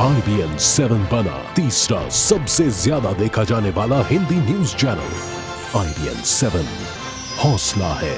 आई B N seven बना तीसरा सबसे ज्यादा देखा जाने वाला Hindi news channel I B N seven हौसला है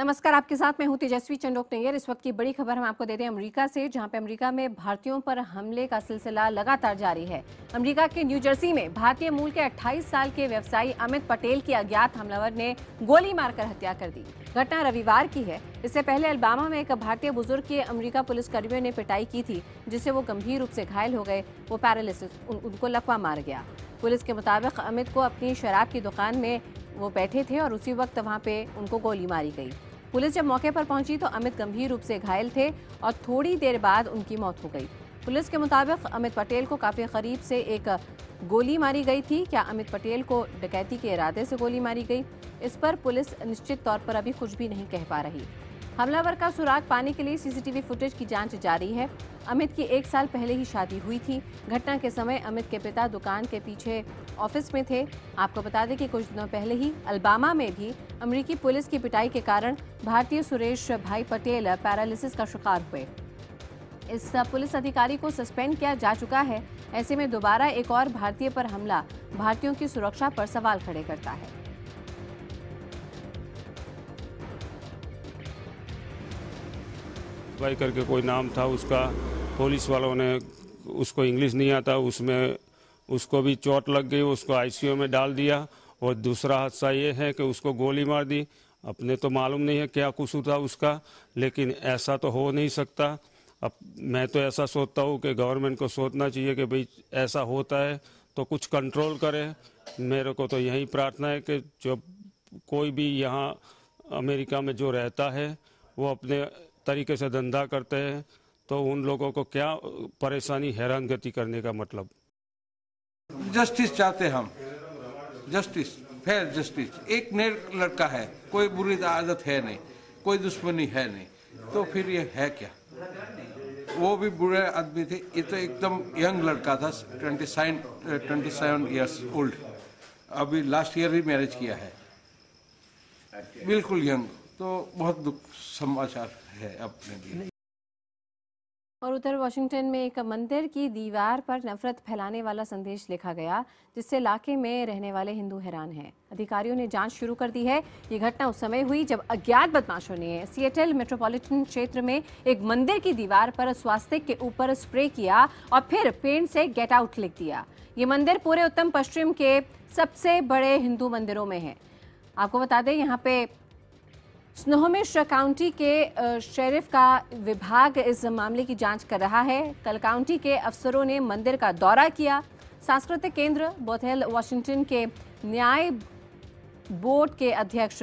नमस्कार आपके साथ मैं हूं तेजस्वी चंडोक नैयर इस वक्त की बड़ी खबर हम आपको दे रहे हैं अमेरिका से जहां पे अमेरिका में भारतीयों पर हमले का सिलसिला लगातार जारी है अमेरिका के न्यू जर्सी में भारतीय मूल के 28 साल के व्यवसायी अमित पटेल की अज्ञात हमलावर ने गोली मारकर हत्या कर दी घटना रविवार की है इससे पहले अलबामा में एक भारतीय बुजुर्ग की अमरीका पुलिसकर्मियों ने पिटाई की थी जिससे वो गंभीर रूप से घायल हो गए वो पैरालिसिस उनको लकवा मार गया पुलिस के मुताबिक अमित को अपनी शराब की दुकान में वो बैठे थे और उसी वक्त वहाँ पे उनको गोली मारी गई पुलिस जब मौके पर पहुंची तो अमित गंभीर रूप से घायल थे और थोड़ी देर बाद उनकी मौत हो गई पुलिस के मुताबिक अमित पटेल को काफ़ी करीब से एक गोली मारी गई थी क्या अमित पटेल को डकैती के इरादे से गोली मारी गई इस पर पुलिस निश्चित तौर पर अभी कुछ भी नहीं कह पा रही हमलावर का सुराग पाने के लिए सीसीटीवी फुटेज की जांच जारी है अमित की एक साल पहले ही शादी हुई थी घटना के समय अमित के पिता दुकान के पीछे ऑफिस में थे आपको बता दें कि कुछ दिनों पहले ही अल्बामा में भी अमेरिकी पुलिस की पिटाई के कारण भारतीय सुरेश भाई पटेल पैरालिसिस का शिकार हुए इस पुलिस अधिकारी को सस्पेंड किया जा चुका है ऐसे में दोबारा एक और भारतीय पर हमला भारतीयों की सुरक्षा पर सवाल खड़े करता है अप्लाई करके कोई नाम था उसका पुलिस वालों ने उसको इंग्लिश नहीं आता उसमें उसको भी चोट लग गई उसको आईसीयू में डाल दिया और दूसरा हादसा ये है कि उसको गोली मार दी अपने तो मालूम नहीं है क्या कसूर था उसका लेकिन ऐसा तो हो नहीं सकता अब मैं तो ऐसा सोचता हूँ कि गवर्नमेंट को सोचना चाहिए कि भाई ऐसा होता है तो कुछ कंट्रोल करें मेरे को तो यही प्रार्थना है कि जो कोई भी यहाँ अमेरिका में जो रहता है वो अपने तरीके से धंधा करते हैं तो उन लोगों को क्या परेशानी हैरान गति करने का मतलब जस्टिस चाहते हम जस्टिस फेयर जस्टिस एक नए लड़का है कोई बुरी आदत है नहीं कोई दुश्मनी है नहीं तो फिर ये है क्या वो भी बुरे आदमी थे ये तो एकदम यंग लड़का था twenty nine twenty seven years old अभी लास्ट ईयर ही मैरिज किया है बिल्कुल यंग तो बहुत दुख समाचार है अपने लिए और उधर वाशिंगटन में एक मंदिर की दीवार पर नफरत फैलाने वाला संदेश लिखा गया जिससे इलाके में रहने वाले हिंदू हैरान हैं अधिकारियों ने जांच शुरू कर दी है ये घटना उस समय हुई जब अज्ञात बदमाशों ने सीएटल मेट्रोपॉलिटन क्षेत्र में एक मंदिर की दीवार पर स्वास्तिक के ऊपर स्प्रे किया और फिर पेंट से गेट आउट लिख दिया ये मंदिर पूरे उत्तम पश्चिम के सबसे बड़े हिंदू मंदिरों में है आपको बता दें यहाँ पे स्नोहमिश काउंटी के शेरिफ का विभाग इस मामले की जांच कर रहा है कल काउंटी के अफसरों ने मंदिर का दौरा किया सांस्कृतिक केंद्र बोथेल वाशिंगटन के न्याय बोर्ड के अध्यक्ष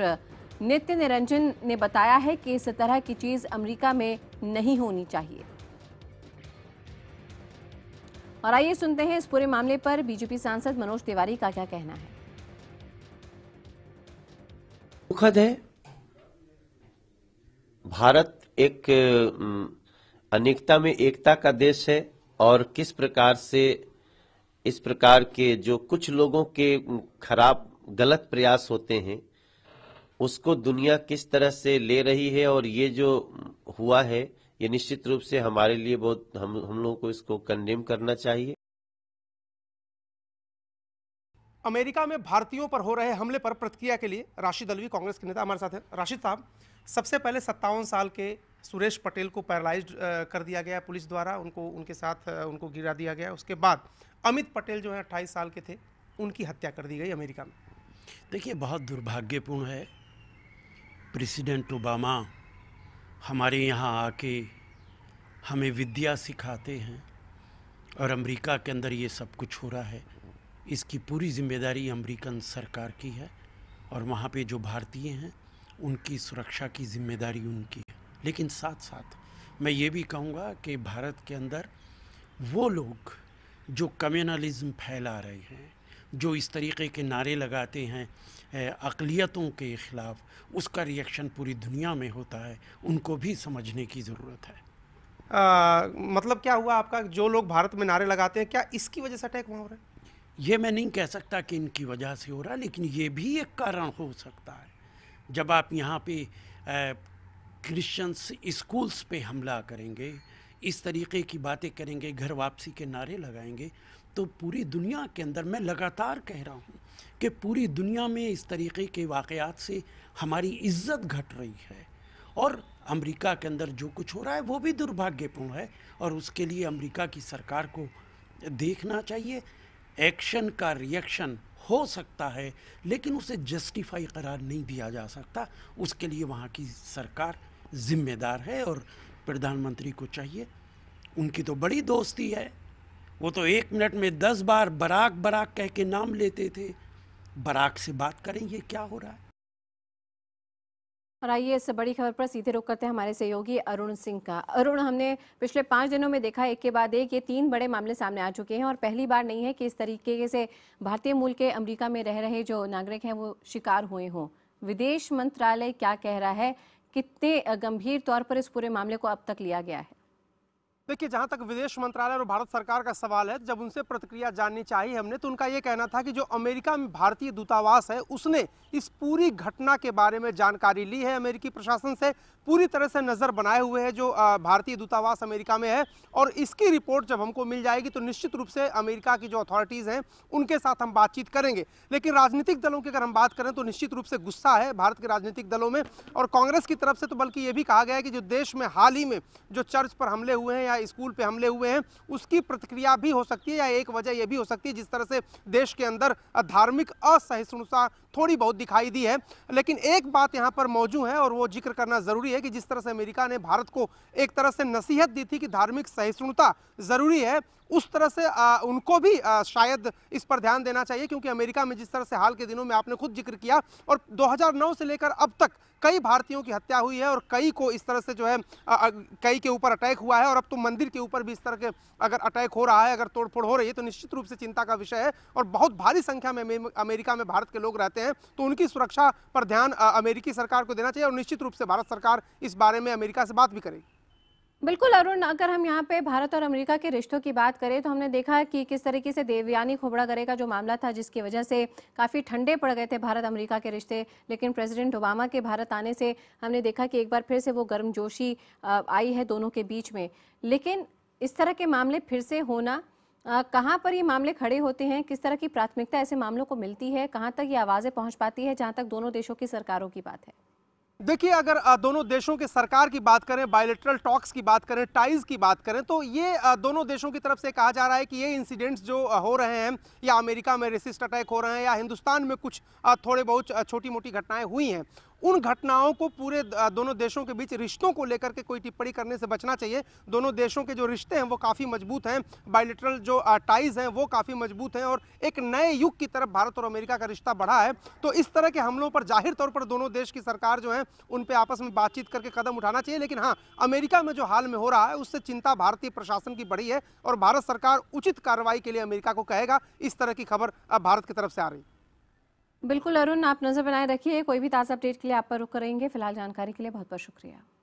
नित्य निरंजन ने बताया है कि इस तरह की चीज़ अमेरिका में नहीं होनी चाहिए और आइए सुनते हैं इस पूरे मामले पर बीजेपी सांसद मनोज तिवारी का क्या कहना है दुखद है भारत एक अनेकता में एकता का देश है और किस प्रकार से इस प्रकार के जो कुछ लोगों के खराब गलत प्रयास होते हैं उसको दुनिया किस तरह से ले रही है और ये जो हुआ है ये निश्चित रूप से हमारे लिए बहुत हम हम लोगों को इसको कंडेम करना चाहिए अमेरिका में भारतीयों पर हो रहे हमले पर प्रतिक्रिया के लिए राशिद अलवी कांग्रेस के नेता हमारे साथ हैं राशिद साहब सबसे पहले सत्तावन साल के सुरेश पटेल को पैरालाइज कर दिया गया पुलिस द्वारा उनको उनके साथ उनको गिरा दिया गया उसके बाद अमित पटेल जो है अट्ठाईस साल के थे उनकी हत्या कर दी गई अमेरिका में देखिए बहुत दुर्भाग्यपूर्ण है प्रेसिडेंट ओबामा हमारे यहाँ आके हमें विद्या सिखाते हैं और अमेरिका के अंदर ये सब कुछ हो रहा है इसकी पूरी जिम्मेदारी अमेरिकन सरकार की है और वहाँ पे जो भारतीय हैं उनकी सुरक्षा की जिम्मेदारी उनकी है लेकिन साथ साथ मैं ये भी कहूँगा कि भारत के अंदर वो लोग जो कम्युनलिज्म फैला रहे हैं जो इस तरीके के नारे लगाते हैं अकलीतों के ख़िलाफ़ उसका रिएक्शन पूरी दुनिया में होता है उनको भी समझने की ज़रूरत है आ, मतलब क्या हुआ आपका जो लोग भारत में नारे लगाते हैं क्या इसकी वजह से अटैक वहाँ हो रहा है ये मैं नहीं कह सकता कि इनकी वजह से हो रहा लेकिन ये भी एक कारण हो सकता है जब आप यहाँ पे क्रिश्चियंस स्कूल्स पे हमला करेंगे इस तरीके की बातें करेंगे घर वापसी के नारे लगाएंगे तो पूरी दुनिया के अंदर मैं लगातार कह रहा हूँ कि पूरी दुनिया में इस तरीके के वाक़ात से हमारी इज्जत घट रही है और अमेरिका के अंदर जो कुछ हो रहा है वो भी दुर्भाग्यपूर्ण है और उसके लिए अमेरिका की सरकार को देखना चाहिए एक्शन का रिएक्शन हो सकता है लेकिन उसे जस्टिफाई करार नहीं दिया जा सकता उसके लिए वहाँ की सरकार जिम्मेदार है और प्रधानमंत्री को चाहिए उनकी तो बड़ी दोस्ती है वो तो एक मिनट में दस बार बराक बराक कह के नाम लेते थे बराक से बात करें ये क्या हो रहा है और आइए इस बड़ी खबर पर सीधे रुक करते हैं हमारे सहयोगी अरुण सिंह का अरुण हमने पिछले पाँच दिनों में देखा एक के बाद एक ये तीन बड़े मामले सामने आ चुके हैं और पहली बार नहीं है कि इस तरीके से भारतीय मूल के अमेरिका में रह रहे जो नागरिक हैं वो शिकार हुए हों विदेश मंत्रालय क्या कह रहा है कितने गंभीर तौर पर इस पूरे मामले को अब तक लिया गया है देखिए जहां तक विदेश मंत्रालय और भारत सरकार का सवाल है जब उनसे प्रतिक्रिया जाननी चाहिए हमने तो उनका ये कहना था कि जो अमेरिका में भारतीय दूतावास है उसने इस पूरी घटना के बारे में जानकारी ली है अमेरिकी प्रशासन से पूरी तरह से नज़र बनाए हुए है जो भारतीय दूतावास अमेरिका में है और इसकी रिपोर्ट जब हमको मिल जाएगी तो निश्चित रूप से अमेरिका की जो अथॉरिटीज़ हैं उनके साथ हम बातचीत करेंगे लेकिन राजनीतिक दलों की अगर हम बात करें तो निश्चित रूप से गुस्सा है भारत के राजनीतिक दलों में और कांग्रेस की तरफ से तो बल्कि ये भी कहा गया है कि जो देश में हाल ही में जो चर्च पर हमले हुए हैं या स्कूल पे हमले हुए हैं उसकी प्रतिक्रिया भी हो सकती है या एक वजह यह भी हो सकती है जिस तरह से देश के अंदर धार्मिक असहिष्णुता थोड़ी बहुत दिखाई दी है लेकिन एक बात यहाँ पर मौजूद है और वो जिक्र करना ज़रूरी है कि जिस तरह से अमेरिका ने भारत को एक तरह से नसीहत दी थी कि धार्मिक सहिष्णुता ज़रूरी है उस तरह से आ, उनको भी आ, शायद इस पर ध्यान देना चाहिए क्योंकि अमेरिका में जिस तरह से हाल के दिनों में आपने खुद जिक्र किया और 2009 से लेकर अब तक कई भारतीयों की हत्या हुई है और कई को इस तरह से जो है आ, कई के ऊपर अटैक हुआ है और अब तो मंदिर के ऊपर भी इस तरह के अगर अटैक हो रहा है अगर तोड़फोड़ हो रही है तो निश्चित रूप से चिंता का विषय है और बहुत भारी संख्या में अमेरिका में भारत के लोग रहते हैं तो उनकी सुरक्षा पर ध्यान अमेरिकी सरकार को देना चाहिए और निश्चित रूप से भारत सरकार इस बारे में अमेरिका से बात भी करेगी बिल्कुल अरुण अगर हम यहाँ पे भारत और अमेरिका के रिश्तों की बात करें तो हमने देखा कि किस तरीके से देवयानी खोबड़ा गरे का जो मामला था जिसकी वजह से काफ़ी ठंडे पड़ गए थे भारत अमेरिका के रिश्ते लेकिन प्रेसिडेंट ओबामा के भारत आने से हमने देखा कि एक बार फिर से वो गर्मजोशी आई है दोनों के बीच में लेकिन इस तरह के मामले फिर से होना कहाँ पर ये मामले खड़े होते हैं किस तरह की प्राथमिकता ऐसे मामलों को मिलती है कहाँ तक ये आवाज़ें पहुँच पाती है जहाँ तक दोनों देशों की सरकारों की बात है देखिए अगर दोनों देशों के सरकार की बात करें बायोलिट्रल टॉक्स की बात करें टाइज की बात करें तो ये दोनों देशों की तरफ से कहा जा रहा है कि ये इंसिडेंट्स जो हो रहे हैं या अमेरिका में रेसिस्ट अटैक हो रहे हैं या हिंदुस्तान में कुछ थोड़े बहुत छोटी मोटी घटनाएं हुई हैं उन घटनाओं को पूरे दोनों देशों के बीच रिश्तों को लेकर के कोई टिप्पणी करने से बचना चाहिए दोनों देशों के जो रिश्ते हैं वो काफ़ी मजबूत हैं बायोलिटरल जो टाइज हैं वो काफ़ी मजबूत हैं और एक नए युग की तरफ भारत और अमेरिका का रिश्ता बढ़ा है तो इस तरह के हमलों पर जाहिर तौर पर दोनों देश की सरकार जो है उन पर आपस में बातचीत करके कदम उठाना चाहिए लेकिन हाँ अमेरिका में जो हाल में हो रहा है उससे चिंता भारतीय प्रशासन की बढ़ी है और भारत सरकार उचित कार्रवाई के लिए अमेरिका को कहेगा इस तरह की खबर भारत की तरफ से आ रही है बिल्कुल अरुण आप नज़र बनाए रखिए कोई भी ताज़ा अपडेट के लिए आप पर रुक करेंगे फिलहाल जानकारी के लिए बहुत बहुत शुक्रिया